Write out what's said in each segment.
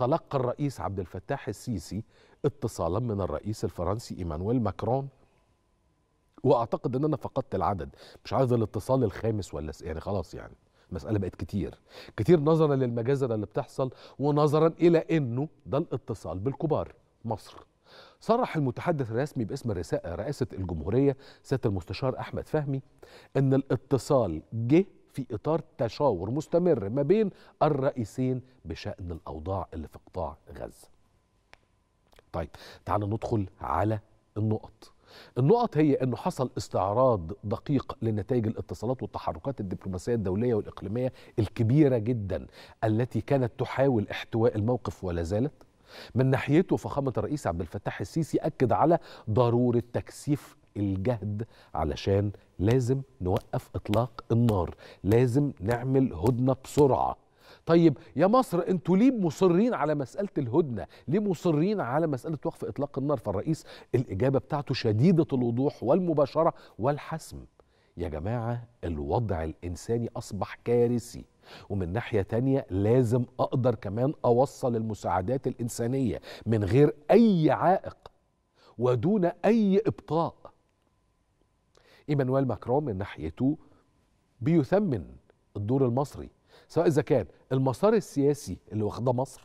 تلقى الرئيس عبد الفتاح السيسي اتصالا من الرئيس الفرنسي ايمانويل ماكرون واعتقد ان انا فقدت العدد مش عارف الاتصال الخامس ولا يعني خلاص يعني المسألة بقت كتير كتير نظرا للمجازر اللي بتحصل ونظرا إلى أنه ده الاتصال بالكبار مصر صرح المتحدث الرسمي باسم رئاسة الجمهورية سيادة المستشار أحمد فهمي أن الاتصال جه في اطار تشاور مستمر ما بين الرئيسين بشان الاوضاع اللي في قطاع غزه. طيب تعالوا ندخل على النقط. النقط هي انه حصل استعراض دقيق لنتائج الاتصالات والتحركات الدبلوماسيه الدوليه والاقليميه الكبيره جدا التي كانت تحاول احتواء الموقف ولا زالت من ناحيته فخامة الرئيس عبد الفتاح السيسي أكد على ضرورة تكثيف الجهد علشان لازم نوقف اطلاق النار لازم نعمل هدنه بسرعه طيب يا مصر انتوا ليه مصرين على مساله الهدنه؟ ليه مصرين على مساله وقف اطلاق النار؟ فالرئيس الاجابه بتاعته شديده الوضوح والمباشره والحسم. يا جماعه الوضع الانساني اصبح كارثي. ومن ناحية تانية لازم أقدر كمان أوصل المساعدات الإنسانية من غير أي عائق ودون أي إبطاء ايمانويل ماكرون من ناحيته بيثمن الدور المصري سواء اذا كان المسار السياسي اللي واخده مصر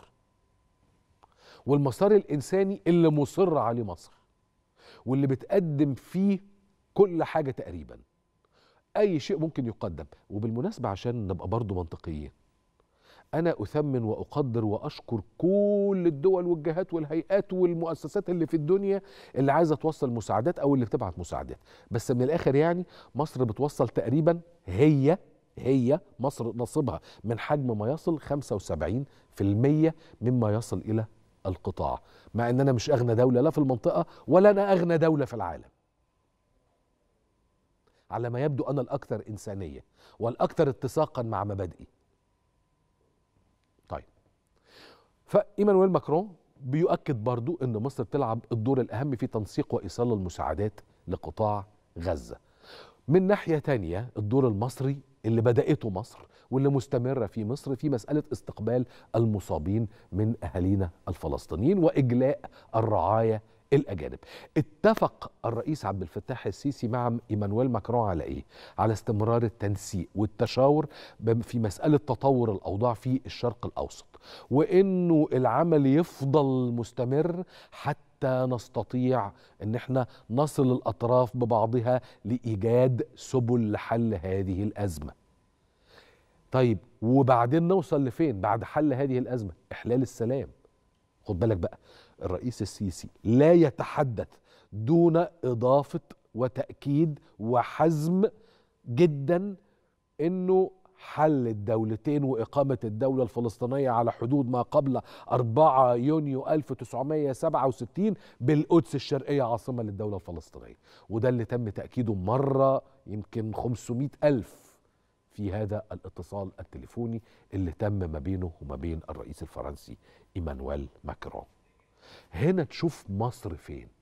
والمسار الانساني اللي مصر عليه مصر واللي بتقدم فيه كل حاجه تقريبا اي شيء ممكن يقدم وبالمناسبه عشان نبقى برضو منطقيين انا اثمن واقدر واشكر كل الدول والجهات والهيئات والمؤسسات اللي في الدنيا اللي عايزه توصل مساعدات او اللي بتبعت مساعدات بس من الاخر يعني مصر بتوصل تقريبا هي هي مصر نصيبها من حجم ما يصل 75% مما يصل الى القطاع مع ان انا مش اغنى دوله لا في المنطقه ولا انا اغنى دوله في العالم على ما يبدو انا الاكثر انسانيه والاكثر اتساقا مع مبادئي فإيمانويل ماكرون بيؤكد برضو أن مصر تلعب الدور الأهم في تنسيق وإيصال المساعدات لقطاع غزة من ناحية تانية الدور المصري اللي بدأته مصر واللي مستمرة في مصر في مسألة استقبال المصابين من أهالينا الفلسطينيين وإجلاء الرعاية الأجانب اتفق الرئيس عبد الفتاح السيسي مع إيمانويل ماكرون على إيه؟ على استمرار التنسيق والتشاور في مسألة تطور الأوضاع في الشرق الأوسط وإنه العمل يفضل مستمر حتى نستطيع ان احنا نصل الاطراف ببعضها لايجاد سبل لحل هذه الازمه طيب وبعدين نوصل لفين بعد حل هذه الازمه احلال السلام خد بالك بقى الرئيس السيسي لا يتحدث دون اضافه وتاكيد وحزم جدا انه حل الدولتين وإقامة الدولة الفلسطينية على حدود ما قبل 4 يونيو 1967 بالقدس الشرقية عاصمة للدولة الفلسطينية وده اللي تم تأكيده مرة يمكن 500 ألف في هذا الاتصال التليفوني اللي تم ما بينه وما بين الرئيس الفرنسي ايمانويل ماكرون هنا تشوف مصر فين